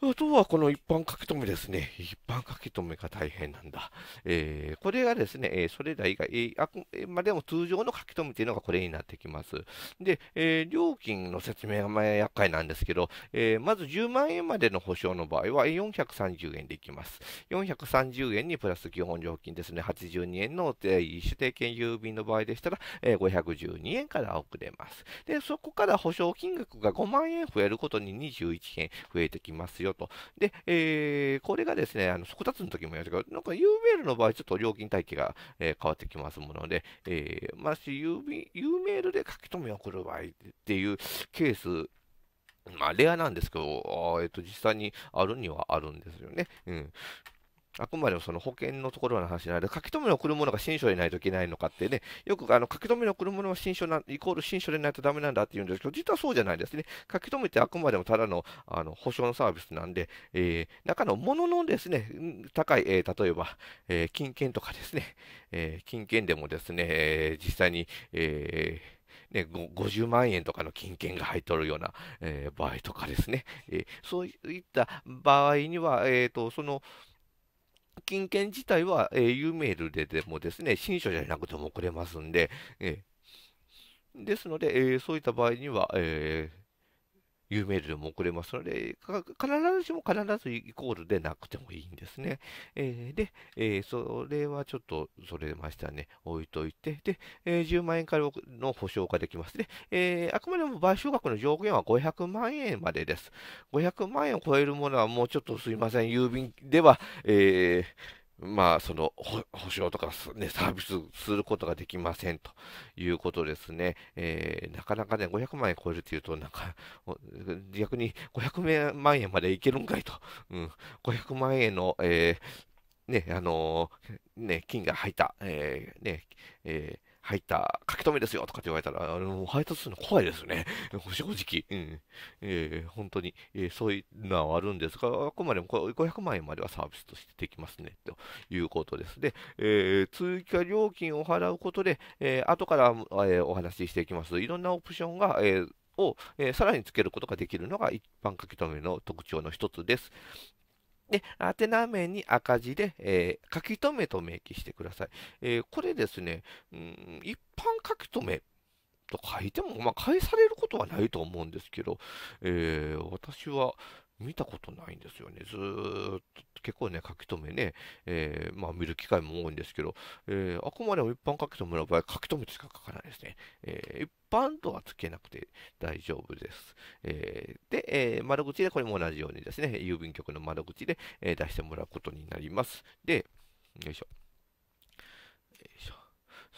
あとはこの一般書き留めですね。一般書き留めが大変なんだ。えー、これがですね、それら以外、あくまでも通常の書き留めというのがこれになってきます。で、えー、料金の説明がま厄介なんですけど、えー、まず10万円までの保証の場合は430円でいきます。430円にプラス基本料金ですね、82円の指定券郵便の場合でしたら、えー、512円から送れます。で、そこから保証金額が5万円増えることに21円増えてきますよ。よと。で、えー、これがですね、あの速達の時もやるけど、なんか u ールの場合、ちょっと料金体系が、えー、変わってきますもので、えー、まし u ールで書き留めを送る場合っていうケース、まあ、レアなんですけど、えっ、ー、と、実際にあるにはあるんですよね。うん。あくまでもその保険のところの話なので、書き留めの車るものが新書でないといけないのかってね、よくあの書き留めの車るものは新書な、イコール新書でないとダメなんだって言うんですけど、実はそうじゃないですね。書き留めてあくまでもただのあの保証のサービスなんで、えー、中のもののですね、高い、えー、例えば、えー、金券とかですね、え金券でもですね、え実際に、えーね、50万円とかの金券が入っとるような、えー、場合とかですね、えー、そういった場合には、えーとその金券自体は、えー、U メールででもですね、新書じゃなくても送れますんで、えー、ですので、えー、そういった場合には、えー有名ルでも送れますので、必ずしも必ずイコールでなくてもいいんですね。えー、で、えー、それはちょっと、それましたね、置いといて、で、えー、10万円からの保証ができます。で、えあくまでも賠償額の上限は500万円までです。500万円を超えるものはもうちょっとすいません、郵便では、えー、まあ、その、保証とか、ね、サービスすることができませんということですね。えー、なかなかね、500万円超えるっていうと、なんか、逆に500万円までいけるんかいと。うん、500万円の、えー、ね、あのー、ね、金が入った、えー、ね、えー入った書き留めですよとかって言われたら、あの、配達するの怖いですね。正直。うん。えー、本当に、えー、そういうのはあるんですが、あくまでも500万円まではサービスとしてできますね、ということです。で、えー、追加料金を払うことで、えー、後から、えー、お話ししていきます。いろんなオプションが、えーを、えー、さらにつけることができるのが一般書き留めの特徴の一つです。で、宛名面に赤字で、えー、書き留めと明記してください。えー、これですね、うん、一般書き留めと書いても、まあ、返されることはないと思うんですけど、えー、私は、見たことないんですよね。ずーっと結構ね、書き留めね、えー、まあ見る機会も多いんですけど、えー、あくまでも一般書き留めの場合、書き留めてしか書かないですね。えー、一般とはつけなくて大丈夫です。えー、で、えー、窓口でこれも同じようにですね、郵便局の窓口で、えー、出してもらうことになります。で、よいしょ。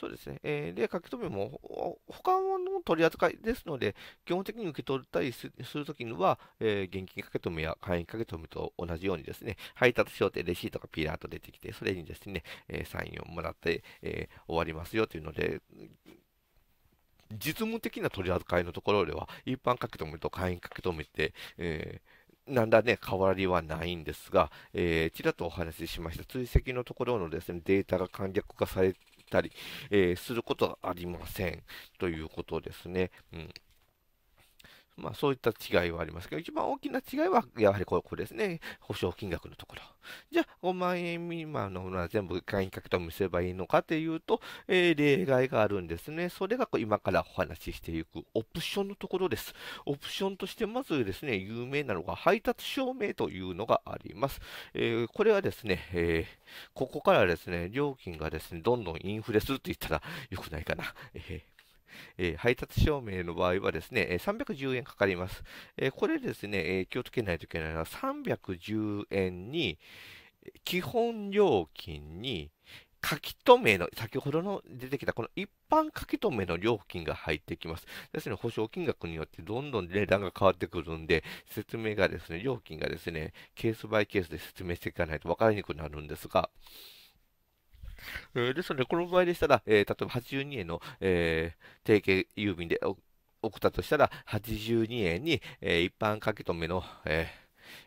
そうですね。えー、で、書き留めも、他の取り扱いですので、基本的に受け取ったりするときには、えー、現金書き留めや会員書き留めと同じようにですね、配達証定レシートがピラーと出てきて、それにですね、えー、サインをもらって、えー、終わりますよというので、実務的な取り扱いのところでは、一般書き留めと会員書き留めって、えーなんだね、変わりはないんですが、えー、ちらっとお話ししました、追跡のところのですね、データが簡略化されったり、えー、することはありません。ということですね。うんまあ、そういった違いはありますけど、一番大きな違いは、やはりここですね。保証金額のところ。じゃあ、5万円未満のものは全部会員格と見せればいいのかというと、えー、例外があるんですね。それが今からお話ししていくオプションのところです。オプションとしてまずですね、有名なのが配達証明というのがあります。えー、これはですね、えー、ここからですね、料金がですね、どんどんインフレすると言ったら良くないかな。ええー、配達証明の場合はですね、310円かかります。えこれですね、え気をつけないといけないのは、310円に、基本料金に、書き留めの、先ほどの出てきたこの一般書き留めの料金が入ってきます。ですので、保証金額によってどんどん値段が変わってくるんで、説明がですね、料金がですね、ケースバイケースで説明していかないと分かりにくくなるんですが、ですので、この場合でしたら、えー、例えば82円の、えー、定型郵便で送ったとしたら、82円に、えー、一般書留めの、えー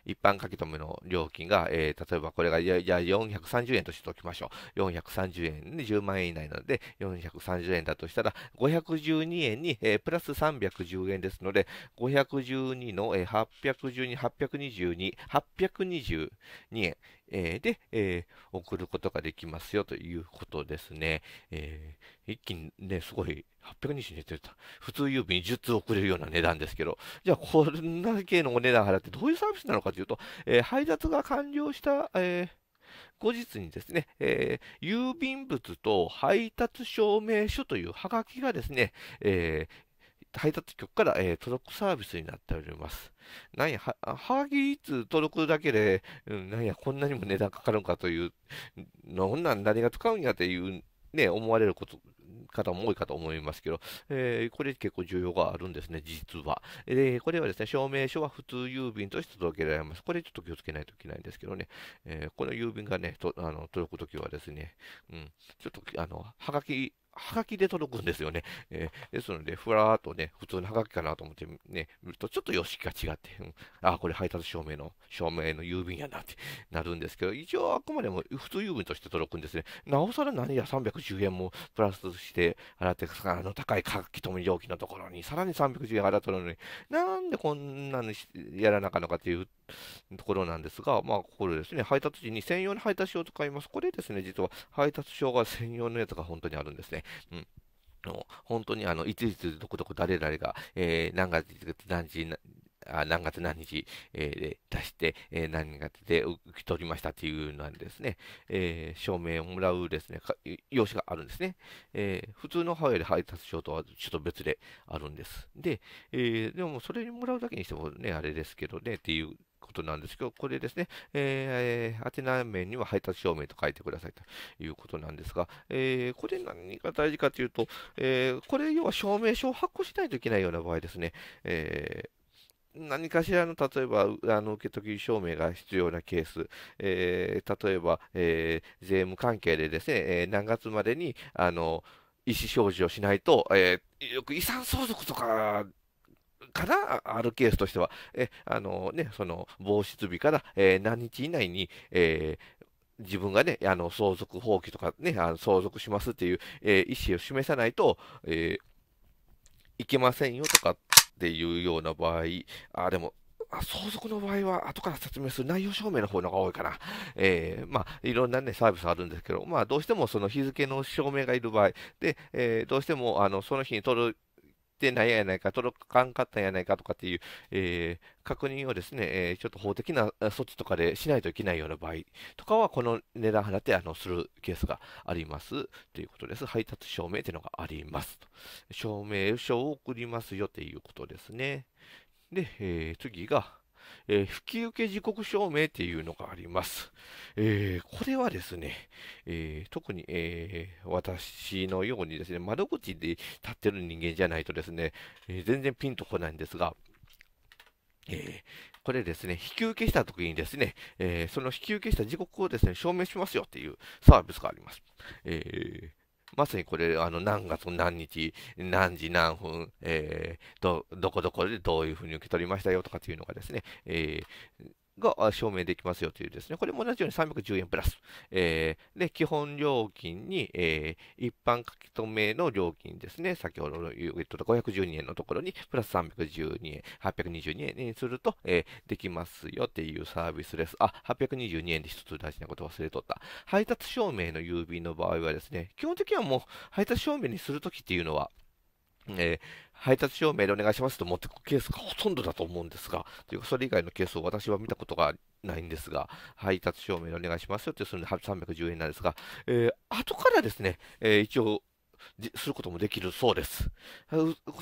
一般書き留めの料金が、えー、例えばこれが、じゃあ430円としておきましょう。430円で10万円以内なので、430円だとしたら、512円に、えー、プラス310円ですので、512の、えー、812、822、822円、えー、で、えー、送ることができますよということですね。えー、一気にね、すごい820円って言った普通郵便10通送れるような値段ですけど、じゃあこんだけのお値段払ってどういうサービスなのかというと、えー、配達が完了した、えー後日にですね、えー、郵便物と配達証明書というハガキがですね、えー、配達局から、えー、届くサービスになっております。なんや、はがきいつ届くだけで、うん、なんや、こんなにも値段かかるんかという、のんなん何が使うんやっていうね、思われること方も多いかと思いますけど、えー、これ結構重要があるんですね、実は。えー、これはですね、証明書は普通郵便として届けられます。これちょっと気をつけないといけないんですけどね、えー、この郵便がね、とあの届くときはですね、うん、ちょっと、あの、はがきはがきで届くんですよね。えー、ですので、ふらーっとね、普通のはがきかなと思ってね、見ると、ちょっと様式が違って、うん、ああ、これ配達証明の、証明の郵便やなってなるんですけど、一応あくまでも普通郵便として届くんですね。なおさら何や310円もプラスして払って、あの高い書き留め料金のところに、さらに310円払っとるのに、なんでこんなのやらなかのかっていうところなんですが、まあ、これですね、配達時に専用の配達証を使います。これですね、実は配達証が専用のやつが本当にあるんですね。うんの本当にあの、いついつどこどこ誰々が、えー、何月何日、何月何日、えー、出して、えー、何月で受け取りましたっていうのはですね、えー、証明をもらうですね、用紙があるんですね。え普通の母親で配達証とはちょっと別であるんです。で、えでもそれにもらうだけにしてもね、あれですけどねっていうことなんですけど、これですね、えー、宛名面には配達証明と書いてくださいということなんですが、えー、これ何が大事かというと、えー、これ要は証明書を発行しないといけないような場合ですね、えー何かしらの、例えば、あの受取証明が必要なケース、えー、例えば、えー、税務関係でですね、えー、何月までに、あの、意思表示をしないと、えー、よく遺産相続とかから、あるケースとしては、えあのね、その防止日から、えー、何日以内に、えー自分がね、あの相続放棄とかね、あの相続しますっていう、えー、意思を示さないと、えー、いけませんよとかっていうような場合、あ、でも、相続の場合は、後から説明する内容証明の方のが多いかな。えー、まあ、いろんなね、サービスあるんですけど、まあ、どうしてもその日付の証明がいる場合、で、えー、どうしても、あの、その日に取るてないやないか、届かんかったんやないかとかっていう、えー、確認をですね、えー、ちょっと法的な措置とかでしないといけないような場合とかは、この値段払ってあのするケースがありますということです。配達証明というのがあります。証明書を送りますよということですね。で、えー、次が、えー、吹き受け時刻証明っていうのがあります。えー、これはですね、えー、特に、え私のようにですね、窓口で立ってる人間じゃないとですね、え全然ピンとこないんですが、えこれですね、引き受けした時にですね、えその引き受けした時刻をですね、証明しますよっていうサービスがあります。えーまさにこれ、あの、何月何日、何時何分、えー、ど、どこどこでどういうふうに受け取りましたよとかっていうのがですね、えーが証明できますよというですね、これも同じように310円プラス。えー、で、基本料金に、えー、一般書き留めの料金ですね、先ほどの言っと512円のところに、プラス312円、822円にすると、えー、できますよっていうサービスです。あ、822円で一つ大事なこと忘れとった。配達証明の郵便の場合はですね、基本的にはもう配達証明にするときっていうのは、えー、配達証明でお願いしますと持ってくケースがほとんどだと思うんですが、というかそれ以外のケースを私は見たことがないんですが、配達証明でお願いしますよってするので310円なんですが、えー、後からですね、えー、一応することもできるそうです。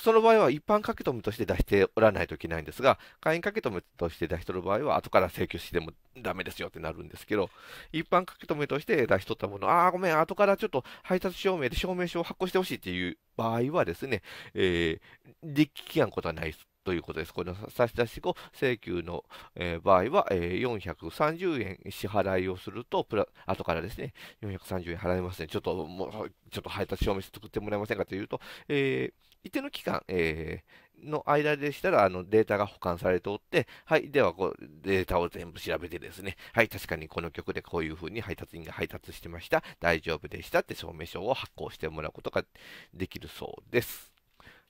その場合は一般書き留めとして出しておらないといけないんですが、会員書き留めとして出しとる場合は、後から請求してもダメですよってなるんですけど、一般書き留めとして出しとったもの、ああ、ごめん、後からちょっと配達証明で証明書を発行してほしいっていう場合はですね、えー、できやんことはないということです。この差出後請求の、えー、場合は、えー、430円支払いをすると、プラ後からですね、430円払いますね。ちょっと、もう、ちょっと配達証明書作ってもらえませんかというと、えー、一定の期間、えー、の間でしたら、あの、データが保管されておって、はい、ではこう、データを全部調べてですね、はい、確かにこの曲でこういうふうに配達員が配達してました、大丈夫でしたって証明書を発行してもらうことができるそうです。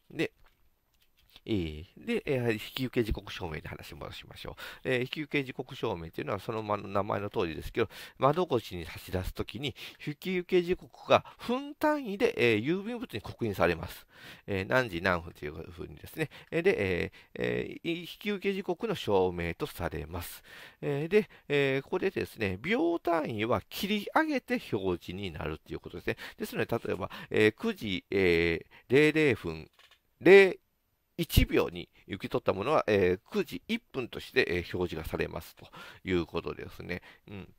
で、で、引き受け時刻証明で話戻しましょう。引き受け時刻証明というのはその名前の通りですけど、窓口に差し出すときに、引き受け時刻が分単位で、郵便物に刻印されます。何時何分というふうにですね。で、引き受け時刻の証明とされます。で、ここでですね、秒単位は切り上げて表示になるということですね。ですので、例えば、9時、00分、0 1秒に受け取ったものは、えー、9時1分として、えー、表示がされますということですね。うん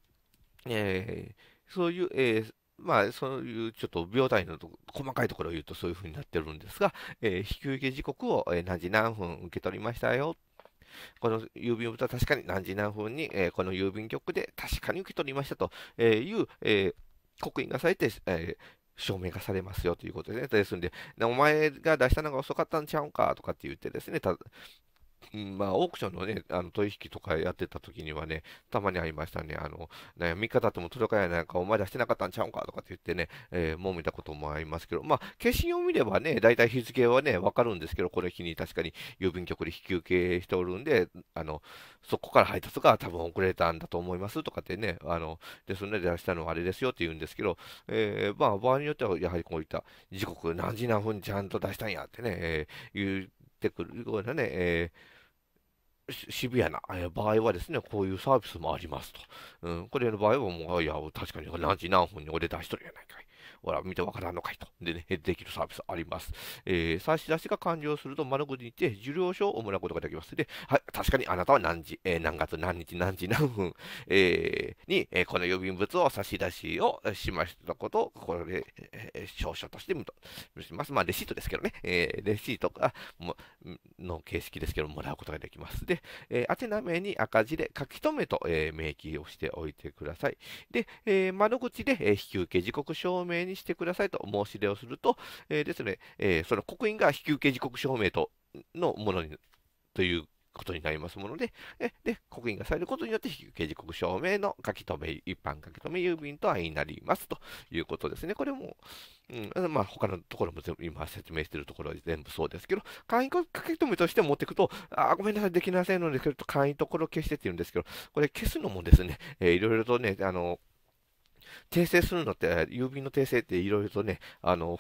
えー、そういう、えまあ、そういうちょっと秒単位の細かいところを言うとそういうふうになってるんですが、え引き受け時刻を、何時何分受け取りましたよ。この郵便物は確かに何時何分に、えこの郵便局で確かに受け取りましたという、え刻印がされて、え証明がされますよということですね。ですので、お前が出したのが遅かったんちゃうんかとかって言ってですね、うん、まあ、オークションのね、あの取引とかやってた時にはね、たまにありましたね。あの、ね、3日経っても届かないなんか、お前出してなかったんちゃうんかとかって言ってね、えー、もめたこともありますけど、まあ、消印を見ればね、大体日付はね、わかるんですけど、これ日に確かに郵便局で引き受けしておるんで、あの、そこから配達が多分遅れたんだと思いますとかってね、あの、でそんで出したのはあれですよって言うんですけど、えー、まあ、場合によっては、やはりこういった時刻何時何分ちゃんと出したんやってね、えー、言ってくるようなね、えーシビアな場合はですね、こういうサービスもありますと。うん、これの場合はもう、いや、確かに何時何分にお出出しとるやないかい。ほら、見てわからんのかいと。でね、できるサービスあります。えー、差し出しが完了すると、窓口にて、受領証をもらうことができます。で、はい、確かにあなたは何時、えー、何月、何日、何時、何分、えー、に、えこの郵便物を差し出しをしましたことを、これ、え証書としてとします。まあ、レシートですけどね、えレシートが、もの形式ですけど、もらうことができます。で、え宛名名に赤字で書き留めと、え明記をしておいてください。で、え窓口で、え引き受け時刻証明ににしてくださいと申し出をすると、えー、ですね、えー、その刻印が引き受け時刻証明とのものに、ということになりますもので、えで刻印がされることによって、引受時刻証明の書き留め、一般書き留め郵便と相になりますということですね。これも、うんまあ、他のところも全部今説明しているところは全部そうですけど、簡易書き留めとして持っていくと、あごめんなさい、できませんので、ちょっと簡易ところ消してって言うんですけど、これ消すのもですね、えー、いろいろとね、あの、訂正するのって、郵便の訂正っていろいろとね、あの、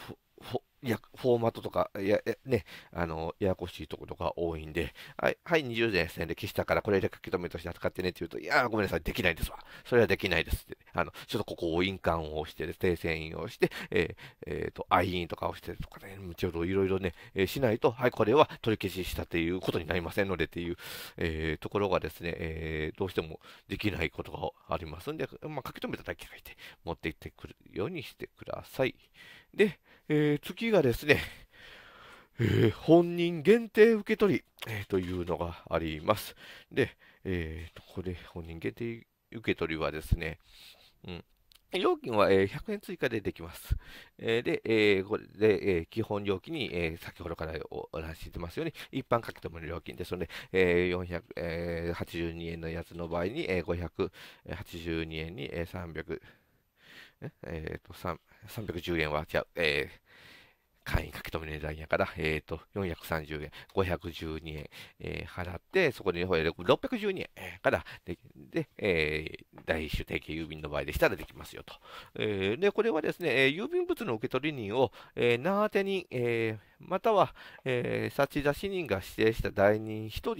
いや、フォーマットとか、いや、ね、あの、ややこしいとことか多いんで、はい、はい、20年線で消したからこれで書き留めとして扱ってねって言うと、いやごめんなさい、できないですわ。それはできないですって、あの、ちょっとここを印鑑を押して、ね、訂正印をして、えー、えー、と、愛印とかをしてとかね、ちょうどいろいろね、えー、しないと、はい、これは取り消ししたということになりませんのでっていう、えー、ところがですね、えー、どうしてもできないことがありますんで、まあ、書き留めただけ書いて、持っていってくるようにしてください。で、えー、月がですね、えー、本人限定受け取り、えー、というのがあります。で、えー、これ、本人限定受け取りはですね、うん、料金は、えー、100円追加でできます。えー、で、えー、これで、えー、基本料金に、えー、先ほどからお話ししてますように、一般書き留めの料金ですので、えー、482円のやつの場合に、えー、582円に、えー、300、えっ、ー、と、310円は、じゃえー、会員書き留め値段やから、えっ、ー、と、430円、512円、えー、払って、そこで612円からで、で、えー、第一種定期郵便の場合でしたらできますよと。えー、で、これはですね、え郵便物の受取人を、えー、名当て人、えまたは、えー、差出人が指定した代人1人っ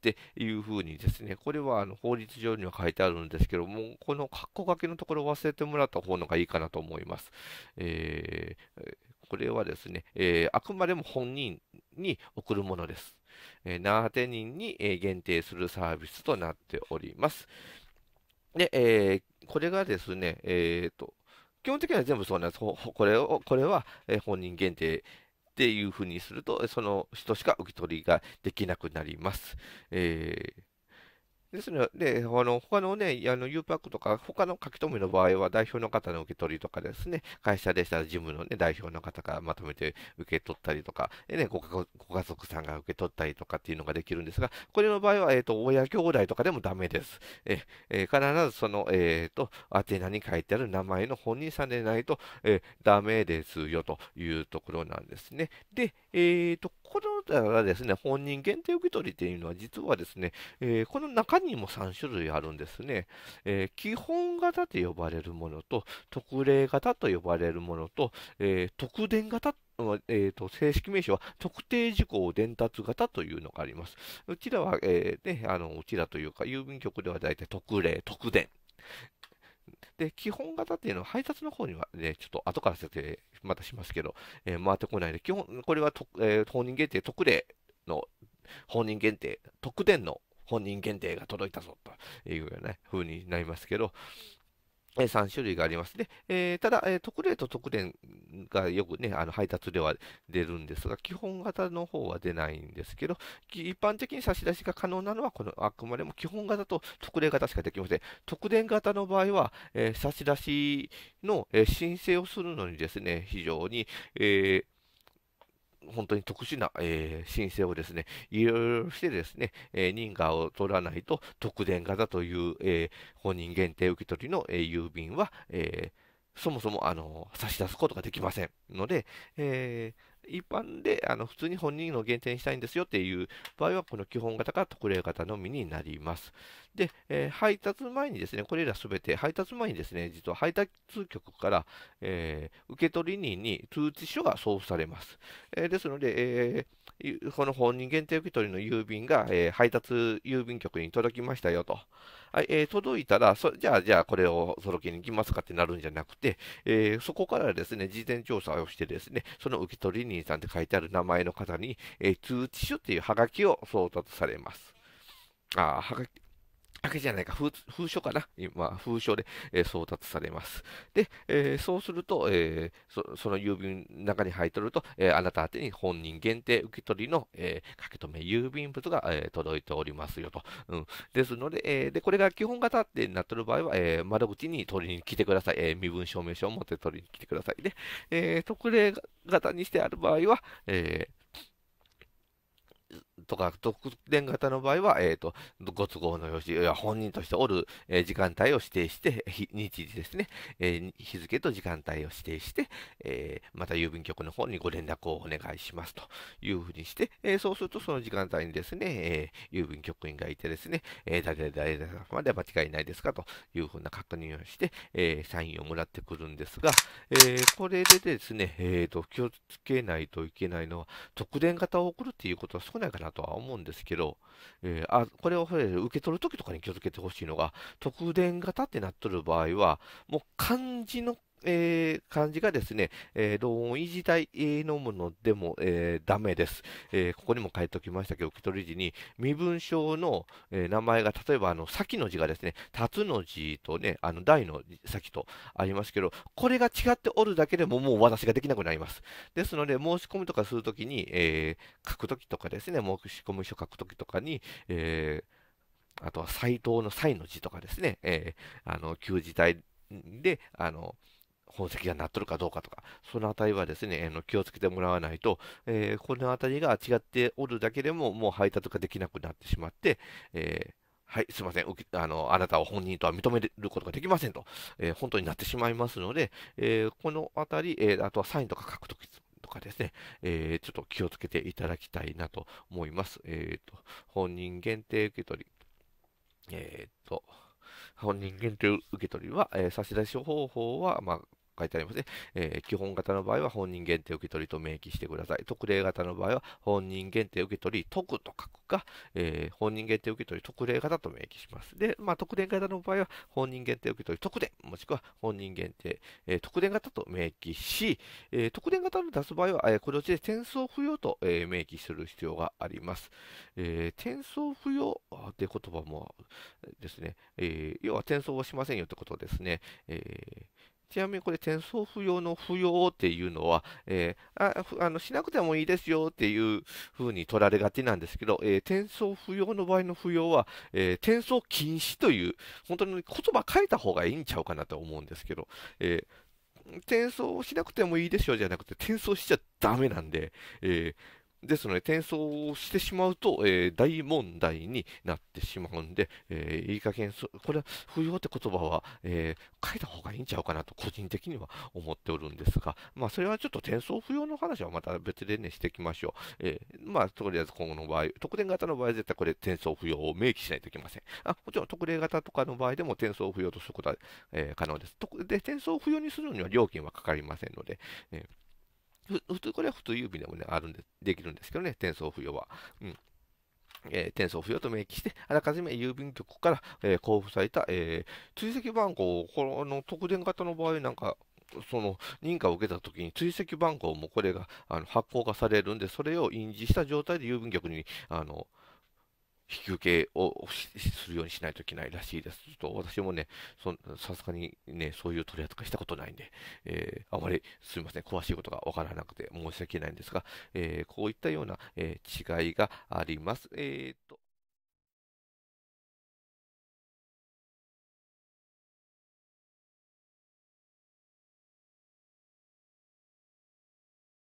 ていうふうにですね、これはあの法律上には書いてあるんですけども、この括弧書きのところ忘れてもらった方のがいいかなと思います。えーこれはですね、えー、あくまでも本人に送るものです。えー、7手人に、えー、限定するサービスとなっております。で、えー、これがですね、えっ、ー、と、基本的には全部そうなんです。これを、これは、え本人限定っていうふうにすると、その人しか受け取りができなくなります。えーですので、あの他のね、あの U パックとか、他の書き留めの場合は、代表の方の受け取りとかですね、会社でしたら事務の、ね、代表の方がまとめて受け取ったりとか、でねご、ご家族さんが受け取ったりとかっていうのができるんですが、これの場合は、えっ、ー、と、親兄弟とかでもダメです。ええー、必ずその、えっ、ー、と、宛名に書いてある名前の本人さんでないと、えダメですよというところなんですね。で、えっ、と、このですね、本人限定受け取りっていうのは、実はですね、えこの中にも3種類あるんですね。えー、基本型と呼ばれるものと、特例型と呼ばれるものと、えー、特典型えーと、正式名称は特定事項伝達型というのがあります。うちらは、えー、ね、あのうちらというか、郵便局では大体特例、特伝。で、基本型っていうのは配達の方にはね、ちょっと後から設定またしますけど、えー、回ってこないで、基本、これはと、えー、本人限定特例の、本人限定特典の本人限定が届いたぞというような、ね、風になりますけど、え3種類があります。で、えー、ただ、えー、特例と特例がよくね、あの配達では出るんですが、基本型の方は出ないんですけど、一般的に差し出しが可能なのは、このあくまでも基本型と特例型しかできません。特例型の場合は、えー、差し出しの、え申請をするのにですね、非常に、え本当に特殊な、えー、申請をですね、いろいろしてですね、えー、認可を取らないと特典型という、えー、本人限定受け取りの、え郵便は、えそもそも、あの、差し出すことができませんので、えー、一般であの普通に本人の限定にしたいんですよっていう場合は、この基本型か特例型のみになります。で、えー、配達前にですね、これらすべて配達前にですね、実は配達局から、えー、受取人に通知書が送付されます。えー、ですので、えーこの本人限定受け取りの郵便が、えー、配達郵便局に届きましたよと。はいえー、届いたらそ、じゃあ、じゃあこれを届けに行きますかってなるんじゃなくて、えー、そこからですね、事前調査をしてですね、その受取人さんって書いてある名前の方に、え通知書っていうハガキを送達されます。あはがき、けじゃないか、封書かな今、封書で、えー、送達されます。で、えー、そうすると、えー、そ、その郵便の中に入っとると、えあなた宛てに本人限定受け取りの、え書き留め郵便物が、え届いておりますよと。うん、ですので、えで、これが基本型ってなってる場合は、え窓口に取りに来てください。え身分証明書を持って取りに来てくださいで、え特例型にしてある場合は、えーとか、特典型の場合は、えー、と、ご都合の用紙、本人としておる、えー、時間帯を指定して、日時ですね、えー、日付と時間帯を指定して、えまた郵便局の方にご連絡をお願いしますというふうにして、えそうするとその時間帯にですね、え郵便局員がいてですね、え誰々様まで間違いないですかというふうな確認をして、えサインをもらってくるんですが、えこれでですね、えっ、と、気をつけないといけないのは、特典型を送るということは少ないかなととは思うんですけど、えー、あこれを受け取るときとかに気をつけてほしいのが、特典型ってなっとる場合は、もう漢字のえー、感じがですね、えー、同音異字体のものでも、えー、ダメです。えー、ここにも書いておきましたけど、受け取り時に身分証の、えー、名前が、例えばあの先の字がですね、立つの字とね、あの大の先とありますけど、これが違っておるだけでももう私ができなくなります。ですので、申し込みとかするときに、えー、書くときとかですね、申し込み書書くときとかに、えー、あとは斎藤の斎の字とかですね、えー、あの、旧字体で、あの、宝石がなっとるかどうかとか、そのあたりはですね、あの気をつけてもらわないと、えー、このあたりが違っておるだけでも、もう配達ができなくなってしまって、えーはい、すいません。あの、あなたを本人とは認めることができませんと、えー、本当になってしまいますので、えー、このあたり、えー、あとはサインとか書くときとかですね、えちょっと気をつけていただきたいなと思います。えっ、と、本人限定受け取り、えっ、と、本人限定受け取りは、え差出方法は、まあ書いてありますね。えー、基本型の場合は本人限定受け取りと明記してください。特例型の場合は本人限定受け取り特と書くか、えー、本人限定受け取り特例型と明記します。で、まあ、特例型の場合は本人限定受け取り特例、もしくは本人限定、えー、特例型と明記し、えー、特例型の出す場合は、えー、これをで転送不要と、えー、明記する必要があります。えー、転送不要って言葉もですね、えー、要は転送をしませんよってことですね。えーちなみにこれ、転送不要の不要っていうのは、えー、ああのしなくてもいいですよっていうふうに取られがちなんですけど、えー、転送不要の場合の不要は、えー、転送禁止という、本当に言葉変えた方がいいんちゃうかなと思うんですけど、えー、転送しなくてもいいですよじゃなくて、転送しちゃダメなんで、えーですので、転送をしてしまうと、えー、大問題になってしまうんで、えー、いい加減、これは不要って言葉は、えー、書いた方がいいんちゃうかなと、個人的には思っておるんですが、まあ、それはちょっと転送不要の話はまた別でね、していきましょう。えまあ、とりあえず今後の場合、特典型の場合は絶対これ、転送不要を明記しないといけません。あ、もちろん特例型とかの場合でも転送不要とすることは、え可能です。で、転送不要にするには料金はかかりませんので、えー普通、これは普通郵便でもね、あるんで、できるんですけどね、転送不要は。うん。えー、転送不要と明記して、あらかじめ郵便局から、えー、交付された、えー、追跡番号、この特典型の場合なんか、その認可を受けたときに追跡番号もこれがあの発行がされるんで、それを印字した状態で郵便局にあの引き受けをするようにしないといけないらしいです。ちょっと私もね、さすがにね、そういう取り扱いしたことないんで、えー、あまりすみません、詳しいことがわからなくて申し訳ないんですが、えー、こういったような、えー、違いがあります。えーと